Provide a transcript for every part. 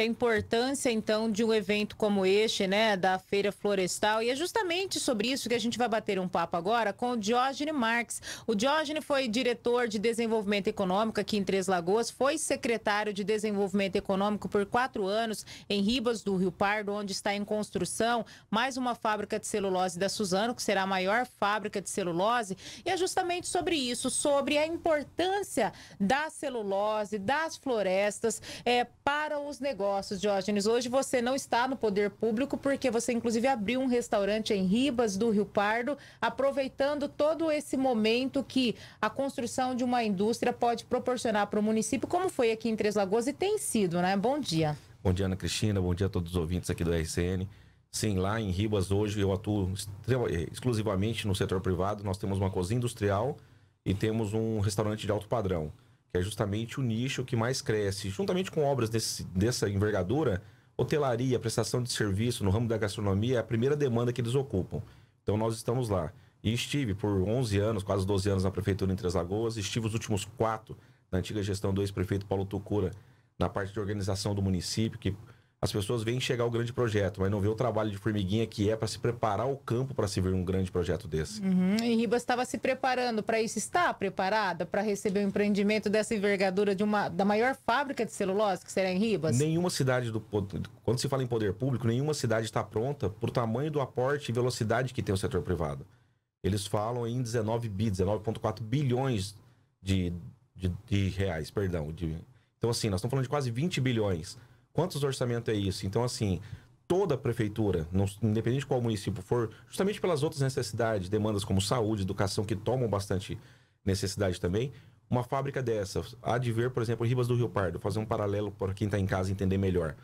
a importância então de um evento como este, né, da Feira Florestal, e é justamente sobre isso que a gente vai bater um papo agora com o Diógenes Marques. O Diógenes foi diretor de desenvolvimento econômico aqui em Três Lagoas, foi secretário de desenvolvimento econômico por quatro anos em Ribas do Rio Pardo, onde está em construção mais uma fábrica de celulose da Suzano, que será a maior fábrica de celulose, e é justamente sobre isso, sobre a importância da celulose, das florestas, é, para os negócios negócios, Diógenes. Hoje você não está no poder público porque você, inclusive, abriu um restaurante em Ribas do Rio Pardo, aproveitando todo esse momento que a construção de uma indústria pode proporcionar para o município, como foi aqui em Três Lagoas e tem sido, né? Bom dia. Bom dia, Ana Cristina. Bom dia a todos os ouvintes aqui do RCN. Sim, lá em Ribas hoje eu atuo eh, exclusivamente no setor privado. Nós temos uma cozinha industrial e temos um restaurante de alto padrão é justamente o nicho que mais cresce. Juntamente com obras desse, dessa envergadura, hotelaria, prestação de serviço no ramo da gastronomia é a primeira demanda que eles ocupam. Então nós estamos lá. E estive por 11 anos, quase 12 anos na prefeitura em Três Lagoas, estive os últimos quatro na antiga gestão do ex-prefeito Paulo Tucura, na parte de organização do município, que as pessoas veem chegar o grande projeto, mas não vê o trabalho de formiguinha que é para se preparar o campo para se ver um grande projeto desse. Uhum. E Ribas estava se preparando para isso, está preparada para receber o um empreendimento dessa envergadura de uma da maior fábrica de celulose que será em Ribas? Nenhuma cidade do quando se fala em poder público, nenhuma cidade está pronta por tamanho do aporte e velocidade que tem o setor privado. Eles falam em 19 bi, 19.4 bilhões de, de, de reais, perdão. De... Então assim, nós estamos falando de quase 20 bilhões Quantos orçamento é isso? Então, assim, toda prefeitura, independente de qual município for, justamente pelas outras necessidades, demandas como saúde, educação, que tomam bastante necessidade também, uma fábrica dessa, há de ver, por exemplo, Ribas do Rio Pardo, fazer um paralelo para quem está em casa entender melhor.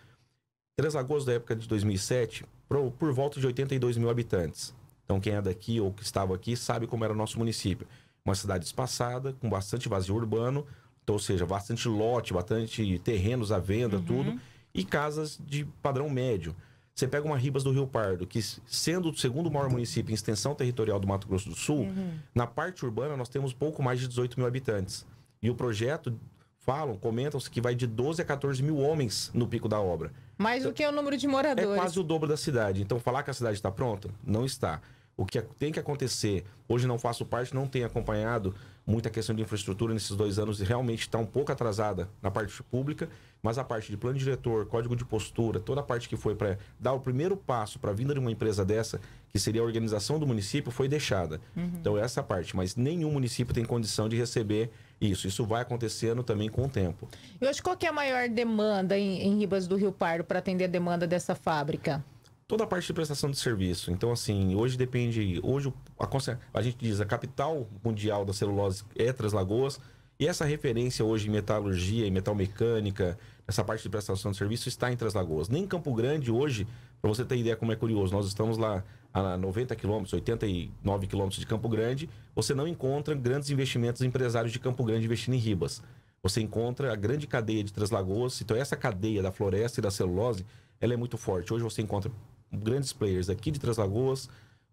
Três Lagoas, da época de 2007, por, por volta de 82 mil habitantes. Então, quem é daqui ou que estava aqui sabe como era o nosso município. Uma cidade espaçada, com bastante vazio urbano, então, ou seja, bastante lote, bastante terrenos à venda, uhum. tudo e casas de padrão médio. Você pega uma Ribas do Rio Pardo, que sendo o segundo maior município em extensão territorial do Mato Grosso do Sul, uhum. na parte urbana nós temos pouco mais de 18 mil habitantes. E o projeto, falam, comentam-se que vai de 12 a 14 mil homens no pico da obra. Mas então, que é o número de moradores. É quase o dobro da cidade. Então falar que a cidade está pronta? Não está o que tem que acontecer. Hoje não faço parte, não tenho acompanhado muita questão de infraestrutura nesses dois anos e realmente está um pouco atrasada na parte pública, mas a parte de plano diretor, código de postura, toda a parte que foi para dar o primeiro passo para a vinda de uma empresa dessa, que seria a organização do município, foi deixada. Uhum. Então, essa parte, mas nenhum município tem condição de receber isso. Isso vai acontecendo também com o tempo. E hoje, qual é a maior demanda em, em Ribas do Rio Pardo para atender a demanda dessa fábrica? toda a parte de prestação de serviço. Então, assim, hoje depende. Hoje a, a gente diz a capital mundial da celulose é Traslagoas. E essa referência hoje em metalurgia e metalmecânica, essa parte de prestação de serviço, está em Traslagoas. Nem Campo Grande hoje, para você ter ideia como é curioso, nós estamos lá a 90 quilômetros, 89 quilômetros de Campo Grande, você não encontra grandes investimentos empresários de Campo Grande investindo em ribas. Você encontra a grande cadeia de Traslagoas, então essa cadeia da floresta e da celulose, ela é muito forte. Hoje você encontra grandes players aqui de Três Lagoas,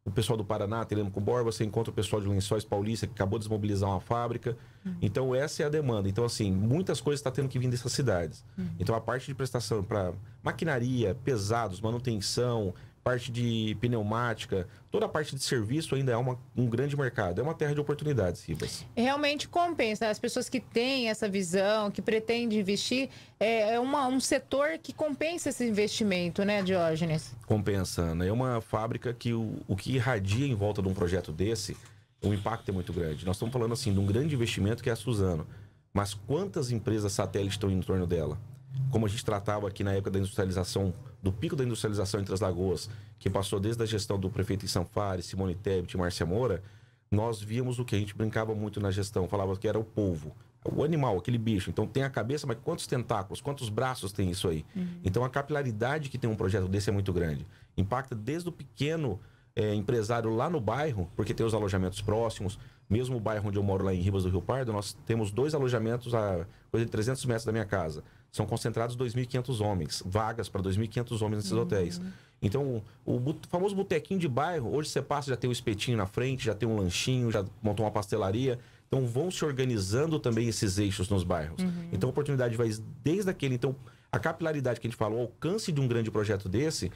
o pessoal do Paraná, Telemaco Borba, você encontra o pessoal de Lençóis Paulista, que acabou de desmobilizar uma fábrica. Uhum. Então, essa é a demanda. Então, assim, muitas coisas está tendo que vir dessas cidades. Uhum. Então, a parte de prestação para maquinaria, pesados, manutenção, parte de pneumática, toda a parte de serviço ainda é uma, um grande mercado. É uma terra de oportunidades, Ribas. É, realmente compensa. Né? As pessoas que têm essa visão, que pretendem investir, é, é uma, um setor que compensa esse investimento, né, Diógenes? Compensa, né? É uma fábrica que o, o que irradia em volta de um projeto desse, o impacto é muito grande. Nós estamos falando, assim, de um grande investimento que é a Suzano. Mas quantas empresas satélites estão em torno dela? como a gente tratava aqui na época da industrialização, do pico da industrialização entre as lagoas, que passou desde a gestão do prefeito em São Fares, Simone Tebet, Márcia Moura, nós víamos o que a gente brincava muito na gestão, falava que era o povo, o animal, aquele bicho. Então tem a cabeça, mas quantos tentáculos, quantos braços tem isso aí? Uhum. Então a capilaridade que tem um projeto desse é muito grande. Impacta desde o pequeno é, empresário lá no bairro, porque tem os alojamentos próximos, mesmo o bairro onde eu moro, lá em Ribas do Rio Pardo, nós temos dois alojamentos a coisa de 300 metros da minha casa. São concentrados 2.500 homens, vagas para 2.500 homens nesses uhum. hotéis. Então, o but famoso botequinho de bairro, hoje você passa, já tem um espetinho na frente, já tem um lanchinho, já montou uma pastelaria. Então, vão se organizando também esses eixos nos bairros. Uhum. Então, a oportunidade vai desde aquele. Então, a capilaridade que a gente fala, o alcance de um grande projeto desse,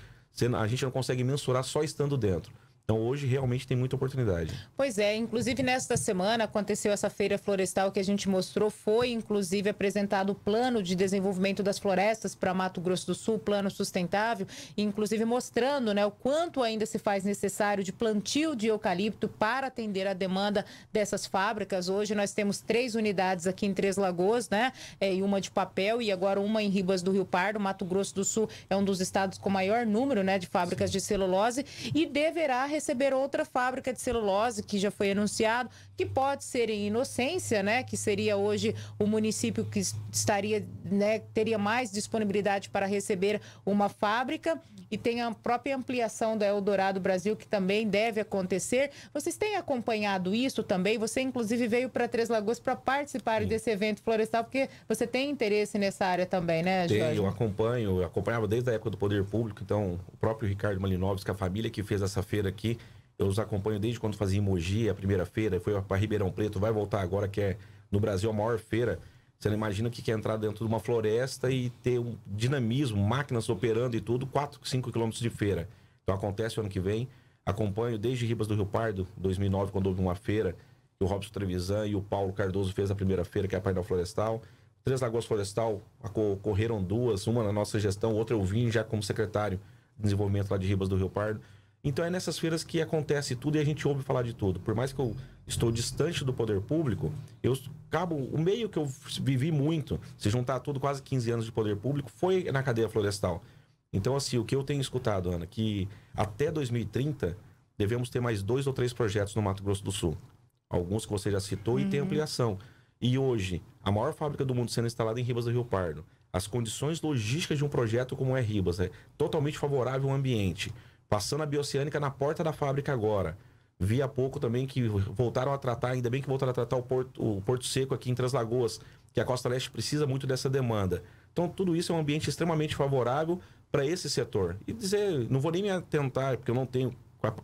a gente não consegue mensurar só estando dentro. Então hoje realmente tem muita oportunidade. Pois é, inclusive nesta semana aconteceu essa feira florestal que a gente mostrou, foi inclusive apresentado o plano de desenvolvimento das florestas para Mato Grosso do Sul, plano sustentável, inclusive mostrando, né, o quanto ainda se faz necessário de plantio de eucalipto para atender a demanda dessas fábricas. Hoje nós temos três unidades aqui em Três Lagoas, né, é, e uma de papel e agora uma em Ribas do Rio Pardo. Mato Grosso do Sul é um dos estados com maior número, né, de fábricas Sim. de celulose e deverá receber outra fábrica de celulose, que já foi anunciado, que pode ser em Inocência, né? Que seria hoje o município que estaria né, teria mais disponibilidade para receber uma fábrica e tem a própria ampliação da Eldorado Brasil que também deve acontecer. Vocês têm acompanhado isso também? Você, inclusive, veio para Três Lagoas para participar Sim. desse evento florestal, porque você tem interesse nessa área também, né, Jorge? Tenho, eu acompanho, eu acompanhava desde a época do Poder Público, então o próprio Ricardo Malinovski, a família que fez essa feira aqui, eu os acompanho desde quando fazia em Mogi, a primeira feira, foi para Ribeirão Preto, vai voltar agora, que é no Brasil a maior feira você não imagina o que é entrar dentro de uma floresta e ter um dinamismo, máquinas operando e tudo, 4, 5 quilômetros de feira. Então acontece o ano que vem. Acompanho desde Ribas do Rio Pardo, 2009, quando houve uma feira que o Robson Trevisan e o Paulo Cardoso fez a primeira feira, que é a Painel Florestal. Três Lagoas Florestal ocorreram duas, uma na nossa gestão, outra eu vim já como secretário de desenvolvimento lá de Ribas do Rio Pardo. Então é nessas feiras que acontece tudo e a gente ouve falar de tudo. Por mais que eu estou distante do poder público, eu cabo o meio que eu vivi muito, se juntar tudo quase 15 anos de poder público, foi na cadeia florestal. Então assim, o que eu tenho escutado, Ana, que até 2030 devemos ter mais dois ou três projetos no Mato Grosso do Sul. Alguns que você já citou uhum. e tem uhum. ampliação. E hoje, a maior fábrica do mundo sendo instalada em Ribas do Rio Pardo. As condições logísticas de um projeto como é Ribas é totalmente favorável ao ambiente Passando a bioceânica na porta da fábrica agora. Vi há pouco também que voltaram a tratar, ainda bem que voltaram a tratar o Porto, o Porto Seco aqui em Três Lagoas, que a Costa Leste precisa muito dessa demanda. Então, tudo isso é um ambiente extremamente favorável para esse setor. E dizer, não vou nem me atentar, porque eu não tenho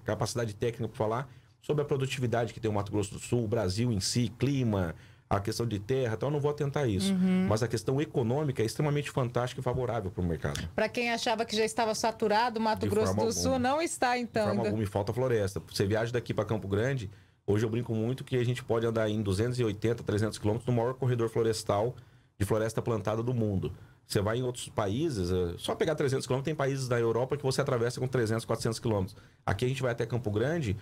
capacidade técnica para falar sobre a produtividade que tem o Mato Grosso do Sul, o Brasil em si, clima, a questão de terra, então eu não vou atentar isso. Uhum. Mas a questão econômica é extremamente fantástica e favorável para o mercado. Para quem achava que já estava saturado, Mato de Grosso do alguma. Sul não está, então. forma né? ainda. alguma, falta floresta. Você viaja daqui para Campo Grande, hoje eu brinco muito que a gente pode andar em 280, 300 quilômetros no maior corredor florestal de floresta plantada do mundo. Você vai em outros países, é só pegar 300 quilômetros, tem países da Europa que você atravessa com 300, 400 quilômetros. Aqui a gente vai até Campo Grande,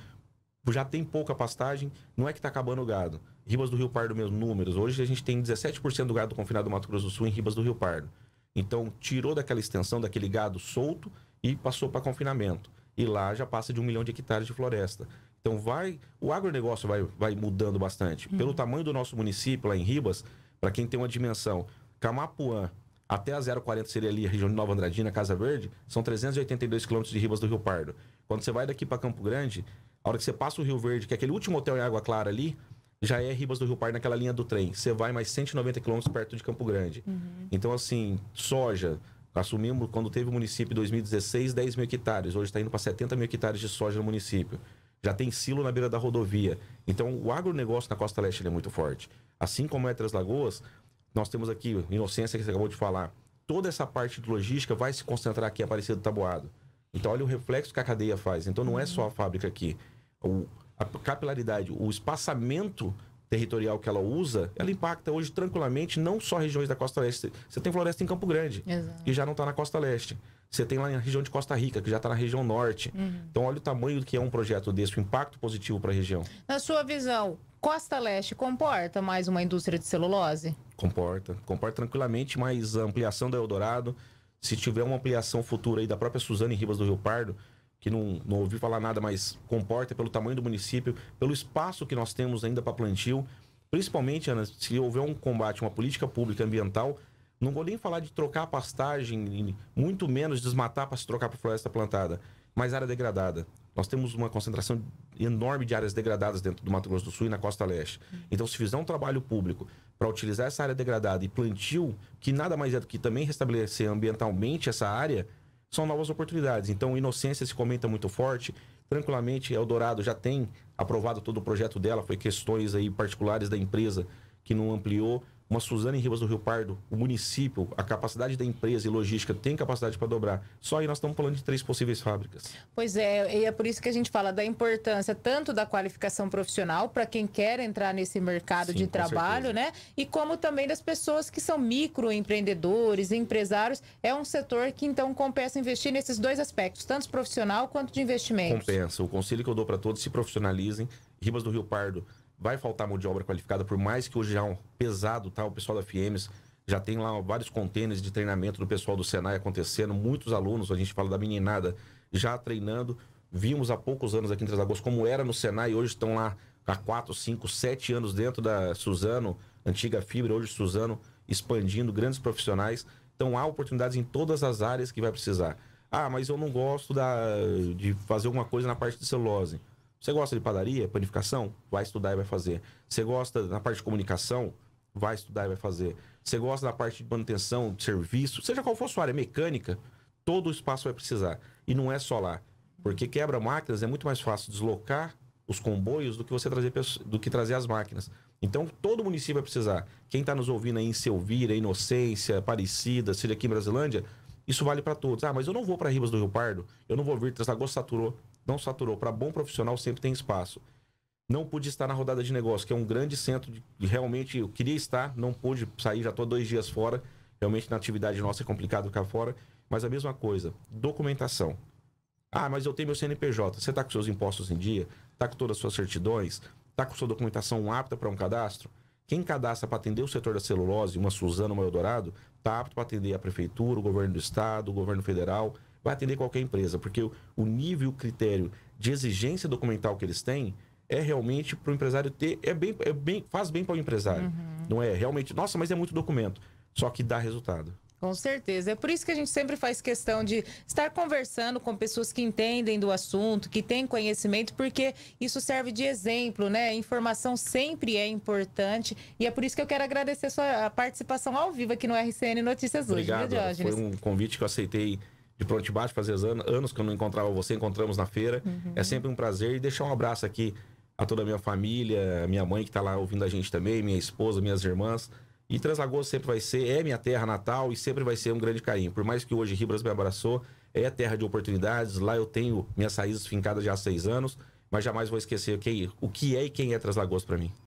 Tipo, já tem pouca pastagem, não é que está acabando o gado. Ribas do Rio Pardo, mesmo números. Hoje a gente tem 17% do gado confinado do Mato Grosso do Sul em Ribas do Rio Pardo. Então, tirou daquela extensão, daquele gado solto e passou para confinamento. E lá já passa de um milhão de hectares de floresta. Então, vai o agronegócio vai, vai mudando bastante. Uhum. Pelo tamanho do nosso município, lá em Ribas, para quem tem uma dimensão, Camapuã até a 040 seria ali a região de Nova Andradina, Casa Verde, são 382 quilômetros de Ribas do Rio Pardo. Quando você vai daqui para Campo Grande, a hora que você passa o Rio Verde, que é aquele último hotel em Água Clara ali, já é Ribas do Rio Pardo naquela linha do trem. Você vai mais 190 quilômetros perto de Campo Grande. Uhum. Então, assim, soja. Assumimos, quando teve o município em 2016, 10 mil hectares. Hoje está indo para 70 mil hectares de soja no município. Já tem silo na beira da rodovia. Então, o agronegócio na Costa Leste é muito forte. Assim como é Três Lagoas, nós temos aqui, Inocência, que você acabou de falar, toda essa parte de logística vai se concentrar aqui em Aparecida do Taboado. Então, olha o reflexo que a cadeia faz. Então, não é uhum. só a fábrica aqui o, a capilaridade, o espaçamento territorial que ela usa, ela impacta hoje tranquilamente não só regiões da costa leste. Você tem floresta em Campo Grande, Exato. que já não está na costa leste. Você tem lá na região de Costa Rica, que já está na região norte. Uhum. Então, olha o tamanho que é um projeto desse, o impacto positivo para a região. Na sua visão, Costa Leste comporta mais uma indústria de celulose? Comporta, comporta tranquilamente, mas a ampliação da Eldorado, se tiver uma ampliação futura aí da própria Suzane Ribas do Rio Pardo, que não, não ouviu falar nada, mas comporta pelo tamanho do município, pelo espaço que nós temos ainda para plantio. Principalmente, Ana, se houver um combate, uma política pública ambiental, não vou nem falar de trocar a pastagem, muito menos desmatar para se trocar para floresta plantada, mas área degradada. Nós temos uma concentração enorme de áreas degradadas dentro do Mato Grosso do Sul e na Costa Leste. Então, se fizer um trabalho público para utilizar essa área degradada e plantio, que nada mais é do que também restabelecer ambientalmente essa área, são novas oportunidades. Então, inocência se comenta muito forte. Tranquilamente, Eldorado já tem aprovado todo o projeto dela, foi questões aí particulares da empresa que não ampliou uma Suzana em Ribas do Rio Pardo, o município, a capacidade da empresa e logística tem capacidade para dobrar. Só aí nós estamos falando de três possíveis fábricas. Pois é, e é por isso que a gente fala da importância tanto da qualificação profissional para quem quer entrar nesse mercado Sim, de trabalho, né? E como também das pessoas que são microempreendedores, empresários. É um setor que então compensa investir nesses dois aspectos, tanto profissional quanto de investimento. Compensa. O conselho que eu dou para todos se profissionalizem. Ribas do Rio Pardo vai faltar mão de obra qualificada, por mais que hoje já é um pesado, tá? O pessoal da FIEMES já tem lá vários contêineres de treinamento do pessoal do Senai acontecendo, muitos alunos, a gente fala da meninada, já treinando. Vimos há poucos anos aqui em Três Lagoas como era no Senai, hoje estão lá há 4, 5, 7 anos dentro da Suzano, antiga Fibra, hoje Suzano, expandindo, grandes profissionais. Então há oportunidades em todas as áreas que vai precisar. Ah, mas eu não gosto da, de fazer alguma coisa na parte de celulose. Você gosta de padaria, panificação? Vai estudar e vai fazer. Você gosta da parte de comunicação? Vai estudar e vai fazer. Você gosta da parte de manutenção, de serviço, seja qual for a sua área, mecânica, todo o espaço vai precisar. E não é só lá. Porque quebra máquinas é muito mais fácil deslocar os comboios do que você trazer do que trazer as máquinas. Então todo município vai precisar. Quem está nos ouvindo aí em Selvira, Inocência, Aparecida, seja aqui em Brasilândia, isso vale para todos. Ah, mas eu não vou para Ribas do Rio Pardo, eu não vou vir Traslagosto tá, saturou não saturou. Para bom profissional sempre tem espaço. Não pude estar na rodada de negócio, que é um grande centro de, de realmente eu queria estar, não pude sair, já estou dois dias fora. Realmente na atividade nossa é complicado ficar fora. Mas a mesma coisa, documentação. Ah, mas eu tenho meu CNPJ. Você está com seus impostos em dia? Está com todas as suas certidões? Está com sua documentação apta para um cadastro? Quem cadastra para atender o setor da celulose, uma Suzana, uma Eldorado, está apto para atender a prefeitura, o governo do estado, o governo federal, vai atender qualquer empresa, porque o, nível, o critério de exigência documental que eles têm é realmente para o empresário ter, é bem, é bem, faz bem para o empresário. Uhum. Não é realmente, nossa, mas é muito documento, só que dá resultado. Com certeza. É por isso que a gente sempre faz questão de estar conversando com pessoas que entendem do assunto, que têm conhecimento, porque isso serve de exemplo, né? Informação sempre é importante. E é por isso que eu quero agradecer a sua participação ao vivo aqui no RCN Notícias hoje. Obrigado. Né, Foi um convite que eu aceitei de Pronto Baixo, fazia anos que eu não encontrava você, encontramos na feira. É uhum. É sempre um prazer e deixar um abraço aqui a toda a minha família, minha mãe que está lá ouvindo a gente também, minha esposa, minhas irmãs. E Translagoas sempre vai ser, é minha terra natal e sempre vai ser um grande carinho. Por mais que hoje Ribras me abraçou, é terra de oportunidades. Lá eu tenho minhas raízes fincadas já há seis anos, mas jamais vou esquecer o que, o que é e quem é Translagoas para mim.